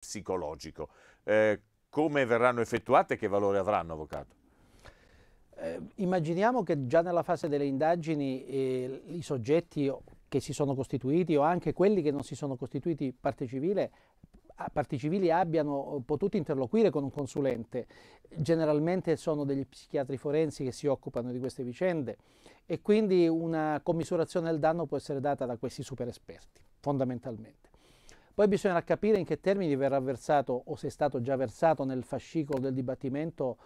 psicologico. Eh, come verranno effettuate e che valore avranno, Avvocato? Eh, immaginiamo che già nella fase delle indagini eh, i soggetti che si sono costituiti o anche quelli che non si sono costituiti parte civile parti civili abbiano potuto interloquire con un consulente. Generalmente sono degli psichiatri forensi che si occupano di queste vicende e quindi una commisurazione del danno può essere data da questi super esperti, fondamentalmente. Poi bisognerà capire in che termini verrà versato o se è stato già versato nel fascicolo del dibattimento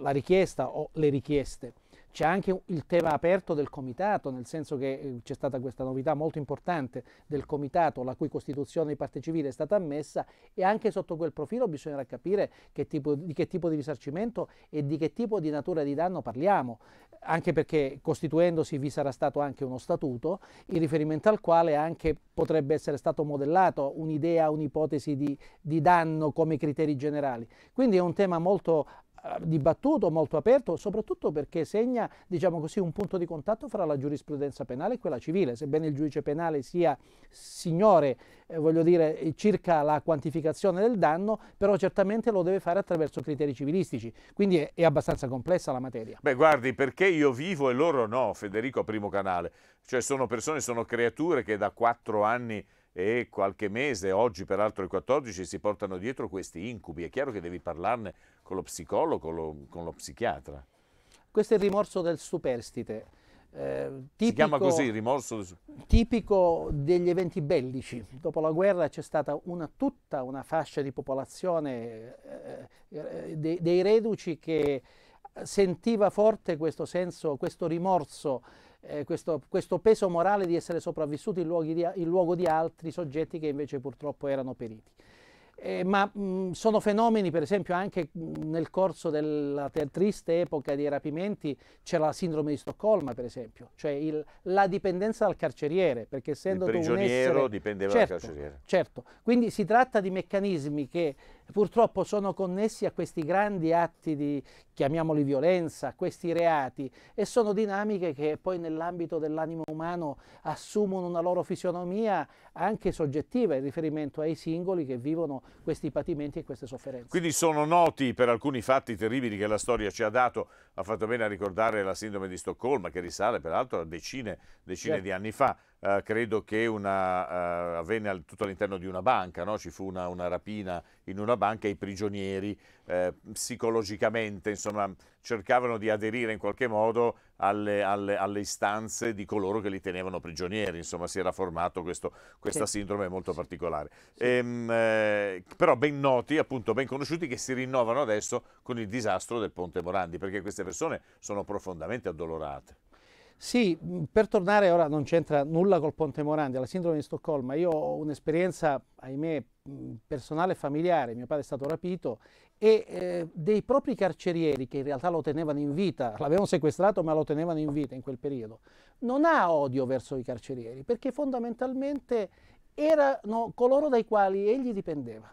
la richiesta o le richieste. C'è anche il tema aperto del comitato, nel senso che eh, c'è stata questa novità molto importante del comitato, la cui costituzione di parte civile è stata ammessa e anche sotto quel profilo bisognerà capire che tipo, di che tipo di risarcimento e di che tipo di natura di danno parliamo, anche perché costituendosi vi sarà stato anche uno statuto in riferimento al quale anche potrebbe essere stato modellato un'idea, un'ipotesi di, di danno come criteri generali. Quindi è un tema molto eh, dibattuto, molto aperto, soprattutto perché segna diciamo così, un punto di contatto fra la giurisprudenza penale e quella civile. Sebbene il giudice penale sia signore, eh, voglio dire, circa la quantificazione del danno, però certamente lo deve fare attraverso criteri civilistici. Quindi è, è abbastanza complessa la materia. Beh, guardi, perché io vivo e loro no, Federico Primo Canale. Cioè sono persone, sono creature che da quattro anni e qualche mese, oggi peraltro il 14, si portano dietro questi incubi. È chiaro che devi parlarne con lo psicologo, con lo, con lo psichiatra. Questo è il rimorso del superstite. Eh, tipico, si chiama così il rimorso del tipico degli eventi bellici dopo la guerra c'è stata una, tutta una fascia di popolazione eh, eh, eh de, dei reduci che sentiva forte questo senso questo rimorso eh, questo, questo, peso morale di essere sopravvissuti in, di, in, luogo di altri soggetti che invece purtroppo erano periti. Eh, ma mh, mm, sono fenomeni, per esempio, anche mh, mm, nel corso della triste epoca dei rapimenti c'è la sindrome di Stoccolma, per esempio, cioè il, la dipendenza dal carceriere, perché essendo il prigioniero un essere, dipendeva certo, dal carceriere. Certo, quindi si tratta di meccanismi che purtroppo sono connessi a questi grandi atti di, chiamiamoli violenza, a questi reati e sono dinamiche che poi nell'ambito dell'animo umano assumono una loro fisionomia anche soggettiva in riferimento ai singoli che vivono questi patimenti e queste sofferenze. Quindi sono noti per alcuni fatti terribili che la storia ci ha dato, ha fatto bene a ricordare la sindrome di Stoccolma che risale peraltro a decine, decine certo. di anni fa. Eh, credo che una, uh, avvenne al, tutto all'interno di una banca, no? ci fu una, una, rapina in una banca e i prigionieri eh, psicologicamente insomma, cercavano di aderire in qualche modo alle, alle, alle, istanze di coloro che li tenevano prigionieri, insomma si era formato questo, questa sì. sindrome molto particolare. Sì. Ehm, eh, però ben noti, appunto ben conosciuti, che si rinnovano adesso con il disastro del Ponte Morandi, perché queste persone sono profondamente addolorate. Sì, mm, per tornare ora non c'entra nulla col Ponte Morandi, alla sindrome di Stoccolma. Io ho un'esperienza, ahimè, mm, personale e familiare, mio padre è stato rapito e eh, dei propri carcerieri che in realtà lo tenevano in vita, l'avevano sequestrato ma lo tenevano in vita in quel periodo, non ha odio verso i carcerieri perché fondamentalmente erano coloro dai quali egli dipendeva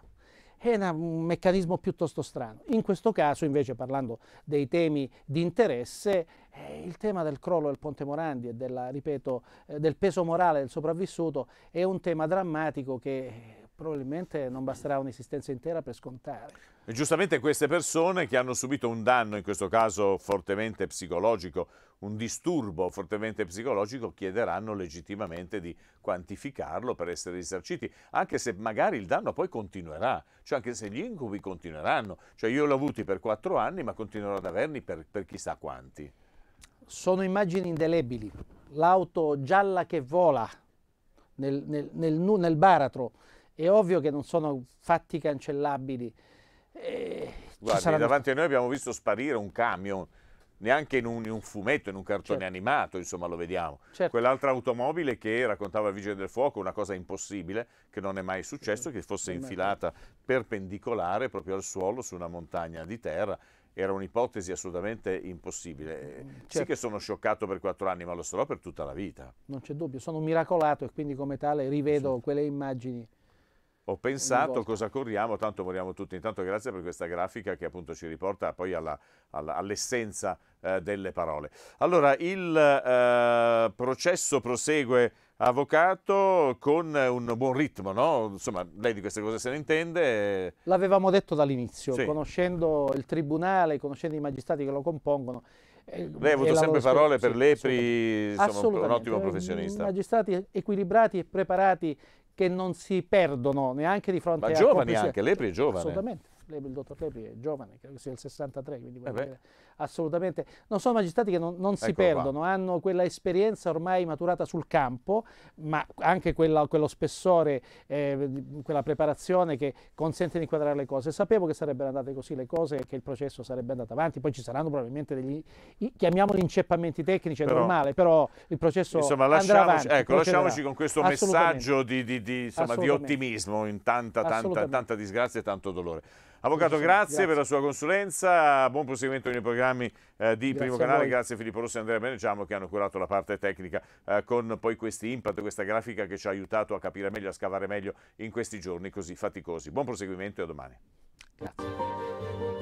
è una, un meccanismo piuttosto strano. In questo caso, invece, parlando dei temi di interesse, eh, il tema del crollo del Ponte Morandi e della, ripeto, eh, del peso morale del sopravvissuto è un tema drammatico che eh, probabilmente non basterà un'esistenza intera per scontare. E giustamente queste persone che hanno subito un danno, in questo caso fortemente psicologico, un disturbo fortemente psicologico, chiederanno legittimamente di quantificarlo per essere risarciti, anche se magari il danno poi continuerà, cioè anche se gli incubi continueranno. Cioè io l'ho avuti per quattro anni, ma continuerò ad averli per, per chissà quanti. Sono immagini indelebili. L'auto gialla che vola nel, nel, nel, nel baratro è ovvio che non sono fatti cancellabili. Eh, Guardi, saranno... davanti a noi abbiamo visto sparire un camion, neanche in un, in un fumetto, in un cartone certo. animato, insomma lo vediamo. Certo. Quell'altra automobile che raccontava il Vigile del Fuoco, una cosa impossibile, che non è mai successo, che fosse infilata perpendicolare proprio al suolo su una montagna di terra era un'ipotesi assolutamente impossibile. Eh, mm, certo. Sì che sono scioccato per quattro anni, ma lo sarò per tutta la vita. Non c'è dubbio, sono miracolato e quindi come tale rivedo sì. quelle immagini ho pensato cosa corriamo, tanto moriamo tutti. Intanto grazie per questa grafica che appunto ci riporta poi all'essenza eh, delle parole. Allora, il eh, processo prosegue avvocato con un buon ritmo, no? Insomma, lei di queste cose se ne intende. L'avevamo detto dall'inizio, sì. conoscendo il tribunale, conoscendo i magistrati che lo compongono, lei ha avuto sempre parole per Lepri, insomma, un ottimo professionista. Magistrati equilibrati e preparati che non si perdono neanche di fronte Ma a... Ma giovani anche, Lepri è giovane. Assolutamente, il dottor Lepri è giovane, credo sia il 63, quindi... Eh assolutamente. Non sono magistrati che non, non si Eccolo perdono, qua. hanno quella esperienza ormai maturata sul campo, ma anche quella, quello spessore, eh, quella preparazione che consente di inquadrare le cose. Sapevo che sarebbero andate così le cose e che il processo sarebbe andato avanti, poi ci saranno probabilmente degli, chiamiamoli inceppamenti tecnici, è però, normale, però il processo insomma, lasciamoci, avanti, ecco, lasciamoci, con questo messaggio di, di, di, insomma, di, ottimismo in tanta, tanta, tanta disgrazia e tanto dolore. Avvocato, grazie, grazie, per la sua consulenza, buon proseguimento con nel programma programmi eh, di grazie Primo Canale, grazie a Filippo Rossi e Andrea Benegiamo che hanno curato la parte tecnica eh, con poi questi input, questa grafica che ci ha aiutato a capire meglio, a scavare meglio in questi giorni così faticosi. Buon proseguimento e a domani. Grazie.